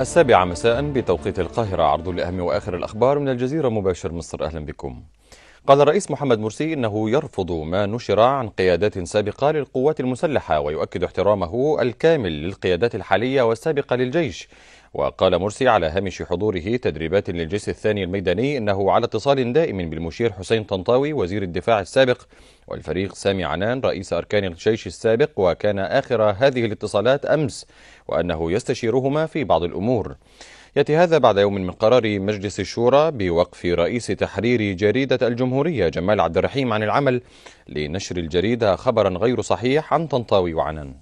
السابعة مساء بتوقيت القاهرة عرض لأهم وآخر الأخبار من الجزيرة مباشر مصر أهلا بكم قال الرئيس محمد مرسي إنه يرفض ما نشر عن قيادات سابقة للقوات المسلحة ويؤكد احترامه الكامل للقيادات الحالية والسابقة للجيش وقال مرسي على هامش حضوره تدريبات للجيش الثاني الميداني انه على اتصال دائم بالمشير حسين طنطاوي وزير الدفاع السابق والفريق سامي عنان رئيس اركان الجيش السابق وكان اخر هذه الاتصالات امس وانه يستشيرهما في بعض الامور. ياتي هذا بعد يوم من قرار مجلس الشورى بوقف رئيس تحرير جريده الجمهوريه جمال عبد الرحيم عن العمل لنشر الجريده خبرا غير صحيح عن طنطاوي وعنان.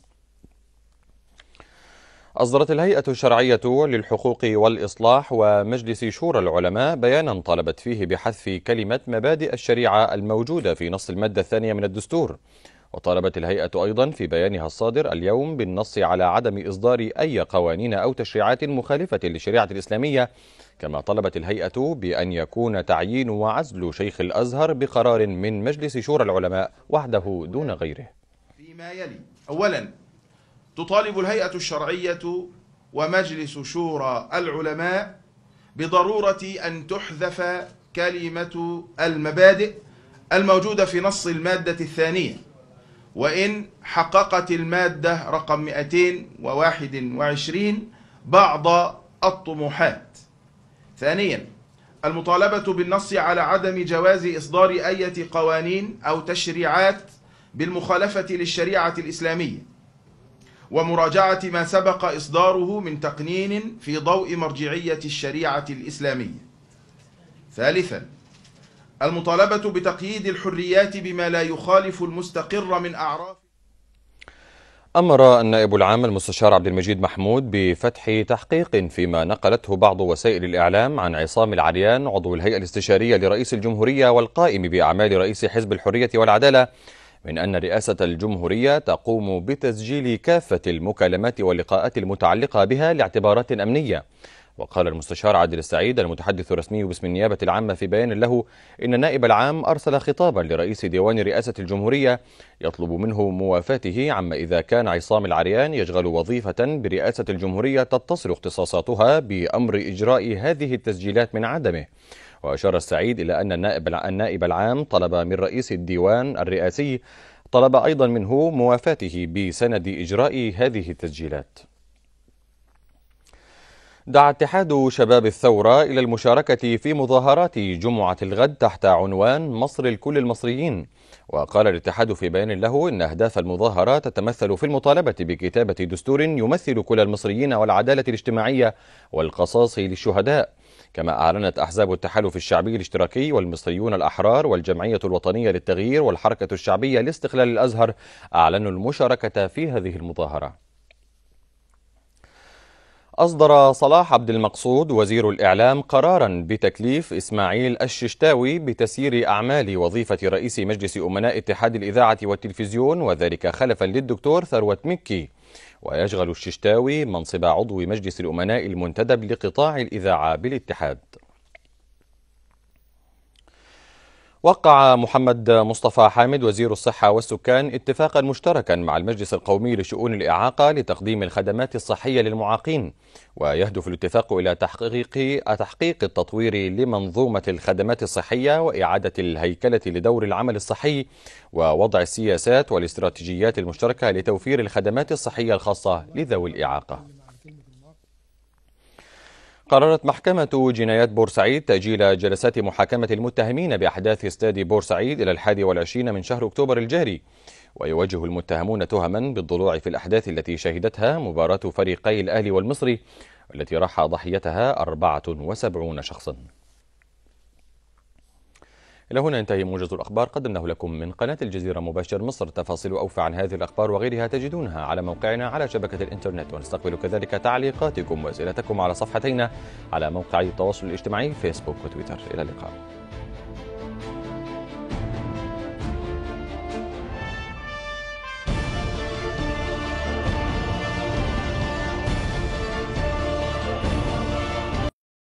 أصدرت الهيئة الشرعية للحقوق والإصلاح ومجلس شورى العلماء بيانا طالبت فيه بحذف كلمة مبادئ الشريعة الموجودة في نص المادة الثانية من الدستور وطالبت الهيئة أيضا في بيانها الصادر اليوم بالنص على عدم إصدار أي قوانين أو تشريعات مخالفة للشريعة الإسلامية كما طلبت الهيئة بأن يكون تعيين وعزل شيخ الأزهر بقرار من مجلس شورى العلماء وحده دون غيره فيما يلي أولا تطالب الهيئة الشرعية ومجلس شورى العلماء بضرورة أن تحذف كلمة المبادئ الموجودة في نص المادة الثانية وإن حققت المادة رقم 221 بعض الطموحات ثانيا المطالبة بالنص على عدم جواز إصدار أية قوانين أو تشريعات بالمخالفة للشريعة الإسلامية ومراجعة ما سبق إصداره من تقنين في ضوء مرجعية الشريعة الإسلامية ثالثا المطالبة بتقييد الحريات بما لا يخالف المستقر من أعراف أمر النائب العام المستشار عبد المجيد محمود بفتح تحقيق فيما نقلته بعض وسائل الإعلام عن عصام العريان عضو الهيئة الاستشارية لرئيس الجمهورية والقائم بأعمال رئيس حزب الحرية والعدالة من أن رئاسة الجمهورية تقوم بتسجيل كافة المكالمات واللقاءات المتعلقة بها لاعتبارات أمنية وقال المستشار عادل السعيد المتحدث الرسمي باسم النيابة العامة في بيان له إن النائب العام أرسل خطابا لرئيس ديوان رئاسة الجمهورية يطلب منه موافاته عما إذا كان عصام العريان يشغل وظيفة برئاسة الجمهورية تتصل اختصاصاتها بأمر إجراء هذه التسجيلات من عدمه وأشار السعيد إلى أن النائب النائب العام طلب من رئيس الديوان الرئاسي طلب أيضا منه موافاته بسند إجراء هذه التسجيلات دعا اتحاد شباب الثورة إلى المشاركة في مظاهرات جمعة الغد تحت عنوان مصر الكل المصريين وقال الاتحاد في بيان له إن أهداف المظاهرة تتمثل في المطالبة بكتابة دستور يمثل كل المصريين والعدالة الاجتماعية والقصاص للشهداء كما أعلنت أحزاب التحالف الشعبي الاشتراكي والمصريون الأحرار والجمعية الوطنية للتغيير والحركة الشعبية لاستقلال الأزهر أعلنوا المشاركة في هذه المظاهرة أصدر صلاح عبد المقصود وزير الإعلام قرارا بتكليف إسماعيل الششتاوي بتسيير أعمال وظيفة رئيس مجلس أمناء اتحاد الإذاعة والتلفزيون وذلك خلفا للدكتور ثروت مكي ويشغل الششتاوي منصب عضو مجلس الأمناء المنتدب لقطاع الإذاعة بالاتحاد وقع محمد مصطفى حامد وزير الصحة والسكان اتفاقا مشتركا مع المجلس القومي لشؤون الإعاقة لتقديم الخدمات الصحية للمعاقين ويهدف الاتفاق إلى تحقيق تحقيق التطوير لمنظومة الخدمات الصحية وإعادة الهيكلة لدور العمل الصحي ووضع السياسات والاستراتيجيات المشتركة لتوفير الخدمات الصحية الخاصة لذوي الإعاقة قررت محكمة جنايات بورسعيد تأجيل جلسات محاكمة المتهمين بأحداث استاد بورسعيد إلى الحادي والعشرين من شهر أكتوبر الجاري ويوجه المتهمون تهما بالضلوع في الأحداث التي شهدتها مباراة فريقي الأهلي والمصري التي راح ضحيتها 74 شخصاً إلى هنا ينتهي موجز الأخبار قدمناه لكم من قناة الجزيرة مباشر مصر تفاصيل أوفى عن هذه الأخبار وغيرها تجدونها على موقعنا على شبكة الإنترنت ونستقبل كذلك تعليقاتكم وأسئلتكم على صفحتينا على موقع التواصل الاجتماعي فيسبوك وتويتر إلى اللقاء